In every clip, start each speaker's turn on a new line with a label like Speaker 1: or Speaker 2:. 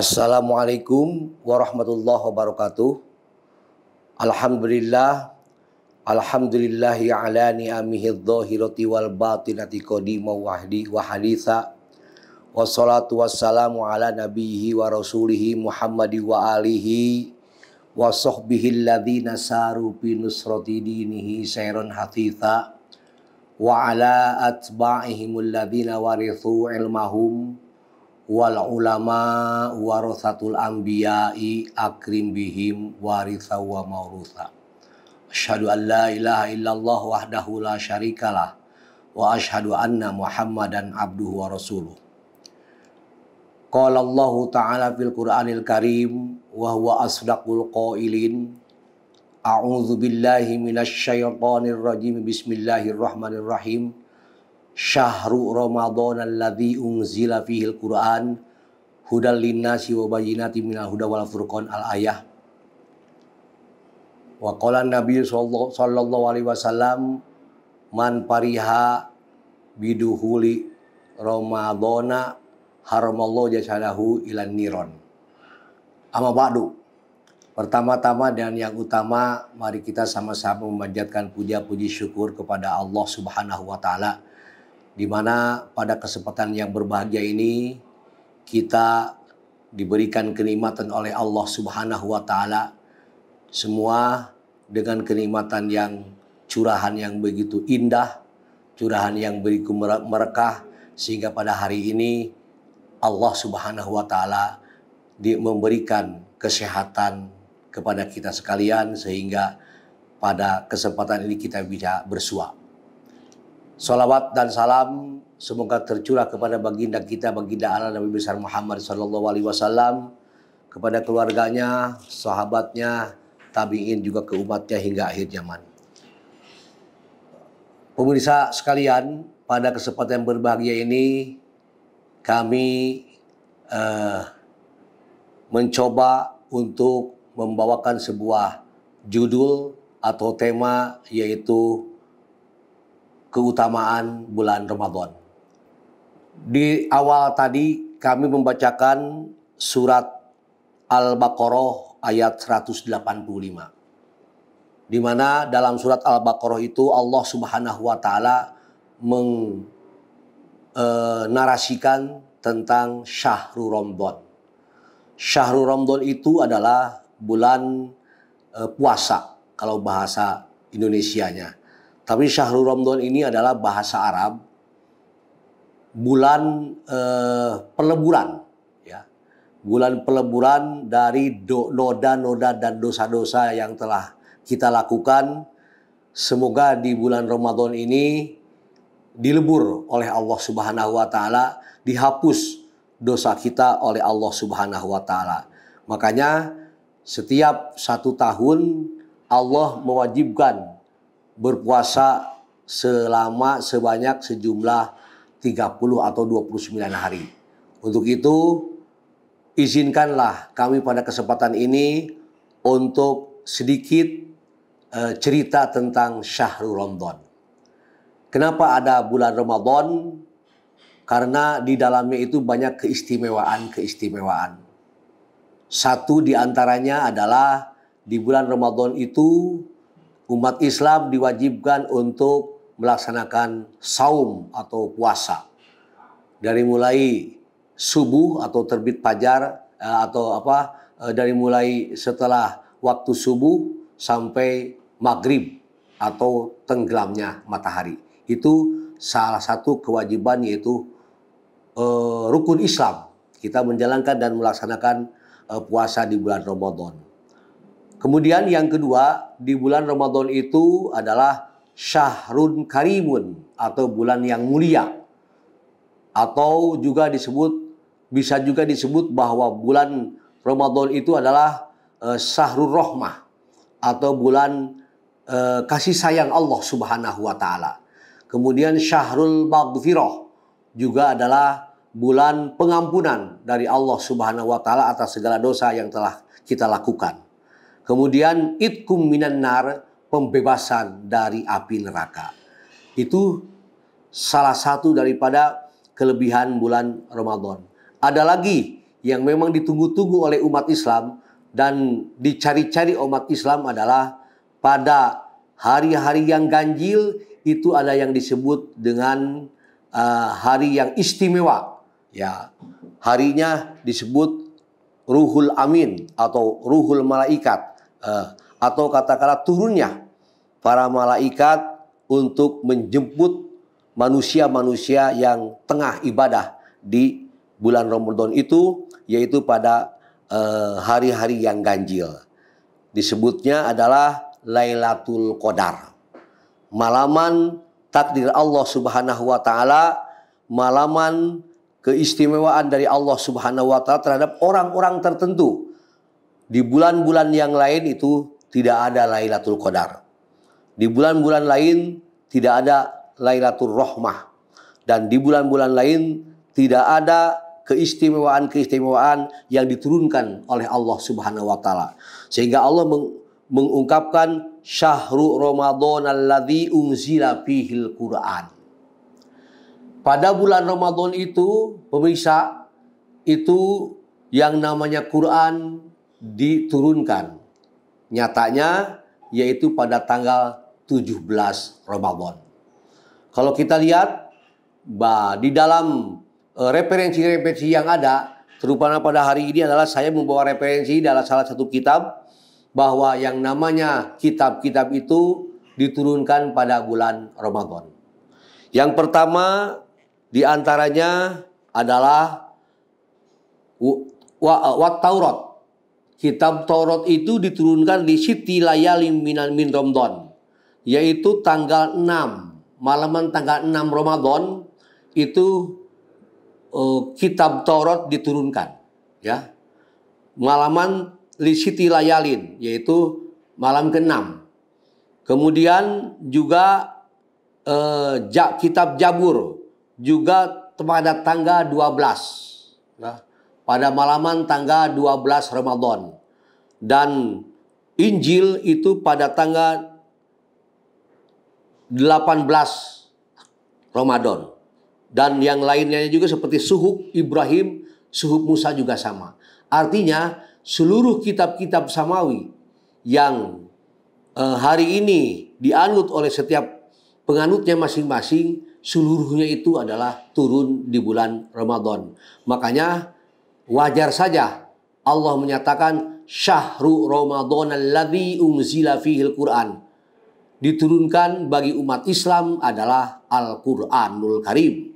Speaker 1: Assalamualaikum warahmatullahi wabarakatuh. Alhamdulillah Alhamdulillahi ala ni'amihi dhahirati wal batinati qadima wahdi wa haditha Wassalatu wassalamu ala nabihi wa rasulihi Muhammadi wa alihi wa sohbihi alladhina saru bi nusrati dinihi sayron hatitha wa ala atba'ihim alladhina warithu ilmahum wal ulama warasatul anbiya'i akrim bihim warisa wa maurusa asyhadu an la ilaha illallah wahdahu la syarikalah wa asyhadu anna muhammadan abduhu wa rasuluh qala Allah ta'ala fil qur'anil karim wa huwa asdaqul qailin a'udzu billahi minasy syaithanir rajim bismillahirrahmanirrahim syahru Ramadan alladhi unzila al Qur'an hudal linnasi wa bayyinatin minal huda wal furqan al ayah wa qala nabi sallallahu alaihi wasallam man pariha biduhuli ramadhana haramallahu jasadahu ilan niron amma ba'du Pertama-tama dan yang utama mari kita sama-sama memanjatkan puja-puji syukur kepada Allah Subhanahu wa taala di mana pada kesempatan yang berbahagia ini kita diberikan kenikmatan oleh Allah Subhanahu wa taala semua dengan kenikmatan yang curahan yang begitu indah, curahan yang begitu merekah sehingga pada hari ini Allah Subhanahu wa taala memberikan kesehatan kepada kita sekalian sehingga pada kesempatan ini kita bisa bersuap. Salawat dan salam semoga tercurah kepada baginda kita, baginda Allah Nabi besar Muhammad Sallallahu Alaihi Wasallam, kepada keluarganya, sahabatnya, tabiin juga ke umatnya hingga akhir zaman. Pemirsa sekalian, pada kesempatan yang berbahagia ini kami eh, mencoba untuk membawakan sebuah judul atau tema yaitu keutamaan bulan Ramadan. Di awal tadi kami membacakan surat Al-Baqarah ayat 185. Di mana dalam surat Al-Baqarah itu Allah Subhanahu wa taala menarasikan e, tentang Syahrul Ramadan. Syahrul Ramadan itu adalah bulan e, puasa kalau bahasa Indonesianya. Tapi Syahrul Ramadan ini adalah bahasa Arab bulan eh, peleburan ya. Bulan peleburan dari noda-noda dan dosa-dosa yang telah kita lakukan. Semoga di bulan Ramadan ini dilebur oleh Allah Subhanahu wa taala, dihapus dosa kita oleh Allah Subhanahu wa taala. Makanya setiap satu tahun Allah mewajibkan berpuasa selama sebanyak sejumlah 30 atau 29 hari. Untuk itu, izinkanlah kami pada kesempatan ini untuk sedikit eh, cerita tentang Syahrul Ramadan. Kenapa ada bulan Ramadan? Karena di dalamnya itu banyak keistimewaan-keistimewaan. Satu di antaranya adalah di bulan Ramadan itu umat Islam diwajibkan untuk melaksanakan saum atau puasa. Dari mulai subuh atau terbit fajar eh, atau apa eh, dari mulai setelah waktu subuh sampai maghrib atau tenggelamnya matahari. Itu salah satu kewajiban yaitu uh, rukun Islam. Kita menjalankan dan melaksanakan uh, puasa di bulan Ramadan. Kemudian yang kedua, di bulan Ramadan itu adalah Syahrun Karimun atau bulan yang mulia. Atau juga disebut bisa juga disebut bahwa bulan Ramadan itu adalah uh, Syahrul Rohmah atau bulan uh, kasih sayang Allah Subhanahu wa taala. Kemudian Syahrul Maghfirah juga adalah bulan pengampunan dari Allah Subhanahu wa taala atas segala dosa yang telah kita lakukan. Kemudian itkum minan nar, pembebasan dari api neraka. Itu salah satu daripada kelebihan bulan Ramadan. Ada lagi yang memang ditunggu-tunggu oleh umat Islam dan dicari-cari umat Islam adalah pada hari-hari yang ganjil itu ada yang disebut dengan uh, hari yang istimewa. Ya, harinya disebut Ruhul Amin atau Ruhul Malaikat atau katakanlah turunnya para malaikat untuk menjemput manusia-manusia yang tengah ibadah di bulan Ramadan itu yaitu pada e, hari-hari uh, yang ganjil. Disebutnya adalah Lailatul Qadar. Malaman takdir Allah Subhanahu wa taala, malaman keistimewaan dari Allah Subhanahu wa taala terhadap orang-orang tertentu di bulan-bulan yang lain itu tidak ada Lailatul Qadar. Di bulan-bulan lain tidak ada Lailatul Rohmah. Dan di bulan-bulan lain tidak ada keistimewaan-keistimewaan yang diturunkan oleh Allah Subhanahu wa taala. Sehingga Allah meng mengungkapkan syahrul Ramadan alladzi unzila fihil Qur'an. Pada bulan Ramadan itu pemirsa itu yang namanya Quran diturunkan. Nyatanya yaitu pada tanggal 17 Ramadan. Kalau kita lihat bah, di dalam e, referensi-referensi yang ada, terutama pada hari ini adalah saya membawa referensi dalam salah satu kitab bahwa yang namanya kitab-kitab itu diturunkan pada bulan Ramadan. Yang pertama di antaranya adalah wa, Taurat Kitab Taurat itu diturunkan di Siti Layalin Minan Min Ramadan, yaitu tanggal 6, malaman tanggal 6 Ramadan itu uh, kitab Taurat diturunkan, ya. Malaman di Siti Layalin, yaitu malam ke-6. Kemudian juga uh, ja, kitab Jabur juga pada tanggal 12. Nah, pada malaman tanggal 12 Ramadan. Dan Injil itu pada tanggal 18 Ramadan. Dan yang lainnya juga seperti suhuk Ibrahim, suhuk Musa juga sama. Artinya seluruh kitab-kitab samawi yang eh, hari ini dianut oleh setiap penganutnya masing-masing seluruhnya itu adalah turun di bulan Ramadan. Makanya Wajar saja Allah menyatakan syahrul Ramadan alladhi unzila fihil Qur'an. Diturunkan bagi umat Islam adalah Al-Qur'anul Karim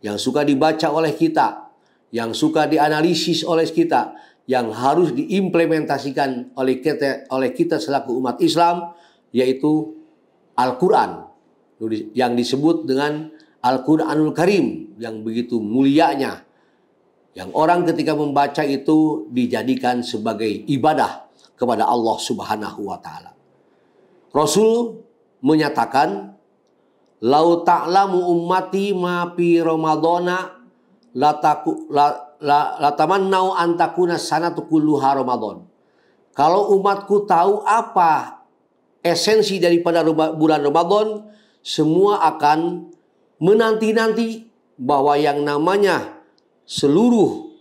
Speaker 1: yang suka dibaca oleh kita, yang suka dianalisis oleh kita, yang harus diimplementasikan oleh kita oleh kita selaku umat Islam yaitu Al-Qur'an yang disebut dengan Al-Qur'anul Karim yang begitu mulianya yang orang ketika membaca itu dijadikan sebagai ibadah kepada Allah Subhanahu wa taala. Rasul menyatakan lau ta'lamu ummati ma fi ramadhana lataku la, la, latamannau antakuna sanatu kulluha ramadan. Kalau umatku tahu apa esensi daripada bulan Ramadan, semua akan menanti-nanti bahwa yang namanya seluruh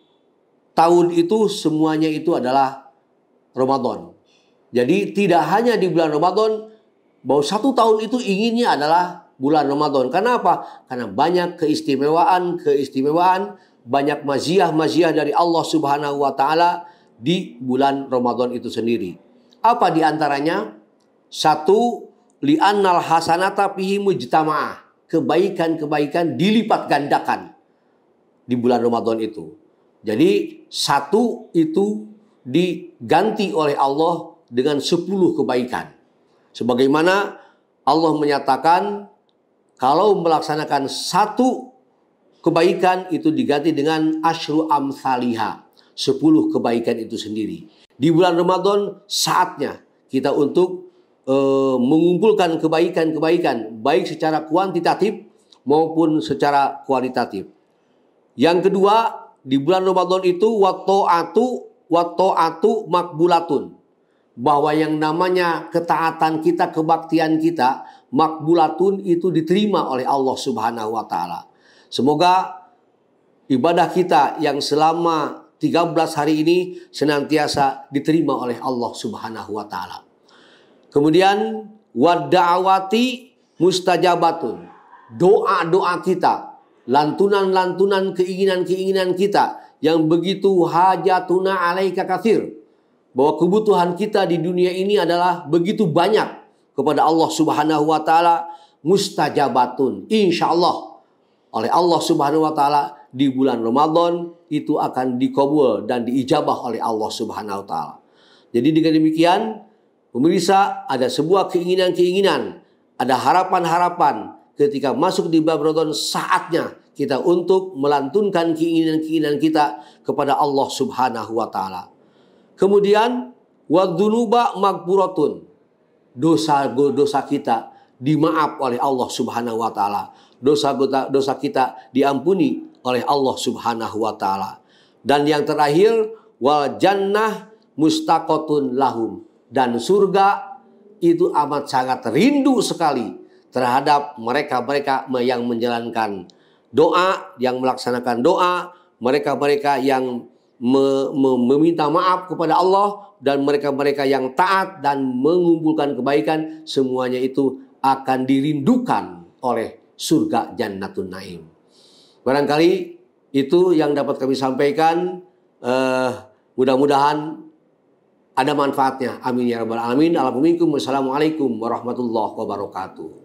Speaker 1: tahun itu semuanya itu adalah Ramadan. Jadi tidak hanya di bulan Ramadan bahwa satu tahun itu inginnya adalah bulan Ramadan. Karena apa? Karena banyak keistimewaan-keistimewaan, banyak maziah-maziah dari Allah Subhanahu wa taala di bulan Ramadan itu sendiri. Apa di antaranya? Satu, li'annal hasanata fihi mujtama'ah. Kebaikan-kebaikan dilipat gandakan di bulan Ramadan itu. Jadi satu itu diganti oleh Allah dengan sepuluh kebaikan. Sebagaimana Allah menyatakan kalau melaksanakan satu kebaikan itu diganti dengan asyru salihah Sepuluh kebaikan itu sendiri. Di bulan Ramadan saatnya kita untuk e, mengumpulkan kebaikan-kebaikan baik secara kuantitatif maupun secara kualitatif. Yang kedua, di bulan Ramadan itu atu wato atu makbulatun. Bahwa yang namanya ketaatan kita, kebaktian kita, makbulatun itu diterima oleh Allah Subhanahu wa taala. Semoga ibadah kita yang selama 13 hari ini senantiasa diterima oleh Allah Subhanahu wa taala. Kemudian wadawati mustajabatun. Doa-doa kita lantunan-lantunan keinginan-keinginan kita yang begitu hajatuna alaika kafir bahwa kebutuhan kita di dunia ini adalah begitu banyak kepada Allah Subhanahu wa taala mustajabatun insya Allah oleh Allah Subhanahu wa taala di bulan Ramadan itu akan dikabul dan diijabah oleh Allah Subhanahu wa taala. Jadi dengan demikian pemirsa ada sebuah keinginan-keinginan, ada harapan-harapan ketika masuk di bab Ramadan saatnya kita untuk melantunkan keinginan-keinginan kita kepada Allah Subhanahu wa taala. Kemudian wadzunuba magpuratun. Dosa-dosa kita dimaaf oleh Allah Subhanahu wa taala. Dosa dosa kita diampuni oleh Allah Subhanahu wa taala. Dan yang terakhir wal jannah mustaqotun lahum dan surga itu amat sangat rindu sekali terhadap mereka-mereka yang menjalankan doa, yang melaksanakan doa, mereka-mereka yang me, me, meminta maaf kepada Allah dan mereka-mereka yang taat dan mengumpulkan kebaikan semuanya itu akan dirindukan oleh surga Jannatun Naim. Barangkali itu yang dapat kami sampaikan. Uh, mudah-mudahan ada manfaatnya. Amin ya rabbal alamin. Assalamualaikum warahmatullahi wabarakatuh.